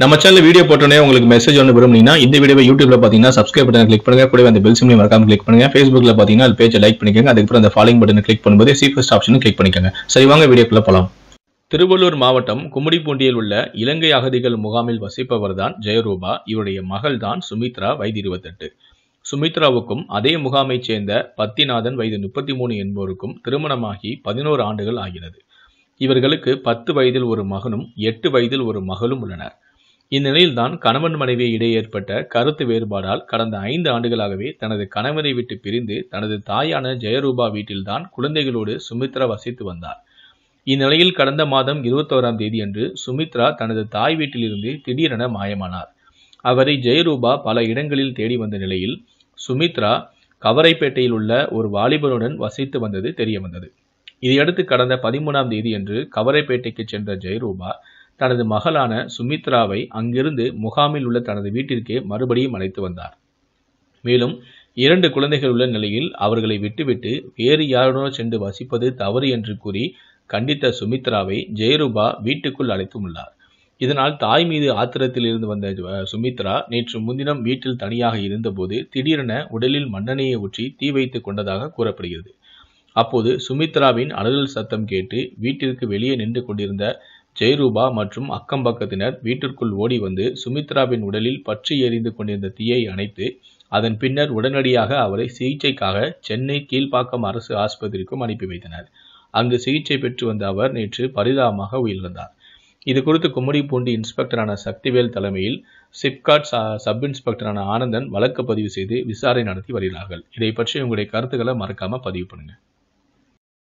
நம்ம channel video போட்டோன்னே உங்களுக்கு மெசேஜ் ஒன்று விரும்புனீங்கன்னா இந்த வீடியோ யூடியூப்ல பார்த்தீங்கன்னா சப்ஸ்கிரைப் பட்டன் கிளிக் பண்ணுங்க கூட அந்த பெல் சிம்லையும் மறக்காம கிளிக் பண்ணுங்க ஃபேஸ்புக்ல பார்த்தீங்கன்னா அது பேஜை லைக் பண்ணிக்கோங்க அதுக்கப்புறம் அந்த ஃபாலோ பட்டன் கிளிக் பண்ணும்போது ஃபஸ்ட் ஆப்ஷன் கிளிக் பண்ணிக்கோங்க சரி வாங்க வீடியோக்குள்ள போகலாம் திருவள்ளூர் மாவட்டம் கும்மிடிப்பூண்டியில் உள்ள இலங்கை அகதிகள் முகாமில் வசிப்பவர் தான் ஜெயரூபா இவருடைய மகள் தான் சுமித்ரா வயது இருபத்தெட்டு சுமித்ராவுக்கும் அதே முகாமைச் சேர்ந்த பத்திநாதன் வயது முப்பத்தி மூணு என்பவருக்கும் திருமணமாகி பதினோரு ஆண்டுகள் ஆகிறது இவர்களுக்கு பத்து வயதில் ஒரு மகனும் எட்டு வயதில் ஒரு மகளும் உள்ளனர் இந்நிலையில்தான் கணவன் மனைவி இடையே ஏற்பட்ட கருத்து வேறுபாடால் கடந்த ஐந்து ஆண்டுகளாகவே தனது கணவரை விட்டு பிரிந்து தனது தாயான ஜெயரூபா வீட்டில்தான் குழந்தைகளோடு சுமித்ரா வசித்து வந்தார் இந்நிலையில் கடந்த மாதம் இருபத்தோராம் தேதியன்று சுமித்ரா தனது தாய் வீட்டிலிருந்து திடீரென மாயமானார் அவரை ஜெயரூபா பல இடங்களில் தேடி வந்த நிலையில் சுமித்ரா கவரைப்பேட்டையில் உள்ள ஒரு வாலிபருடன் வசித்து வந்தது தெரியவந்தது இதையடுத்து கடந்த பதிமூணாம் தேதியன்று கவரைப்பேட்டைக்கு சென்ற ஜெயரூபா தனது மகளான சுமித்ராவை அங்கிருந்து முகாமில் உள்ள தனது வீட்டிற்கே மறுபடியும் அழைத்து வந்தார் மேலும் இரண்டு குழந்தைகள் உள்ள நிலையில் அவர்களை விட்டுவிட்டு வேறு யாருடனோ சென்று வசிப்பது தவறு என்று கூறி கண்டித்த சுமித்ராவை ஜெயரூபா வீட்டுக்குள் அழைத்து உள்ளார் இதனால் தாய் மீது ஆத்திரத்தில் இருந்து வந்த சுமித்ரா நேற்று முன்தினம் வீட்டில் தனியாக இருந்தபோது திடீரென உடலில் மண்ணெண்ணெயை ஊற்றி தீ வைத்துக் கொண்டதாக கூறப்படுகிறது அப்போது சுமித்ராவின் அழுதல் சத்தம் கேட்டு வீட்டிற்கு வெளியே நின்று கொண்டிருந்த ஜெயரூபா மற்றும் அக்கம்பக்கத்தினர் வீட்டிற்குள் ஓடி வந்து சுமித்ராவின் உடலில் பற்றி எரிந்து கொண்டிருந்த தீயை அணைத்து அதன் பின்னர் உடனடியாக அவரை சிகிச்சைக்காக சென்னை கீழ்ப்பாக்கம் அரசு ஆஸ்பத்திரிக்கும் அனுப்பி வைத்தனர் அங்கு சிகிச்சை பெற்று வந்த அவர் நேற்று பரிதாபமாக உயிரிழந்தார் இது குறித்து பூண்டி இன்ஸ்பெக்டரான சக்திவேல் தலைமையில் சிப்காட் சப் இன்ஸ்பெக்டரான ஆனந்தன் வழக்கு பதிவு செய்து விசாரணை நடத்தி வருகிறார்கள் இதை பற்றி உங்களுடைய கருத்துக்களை மறக்காம பதிவு பண்ணுங்க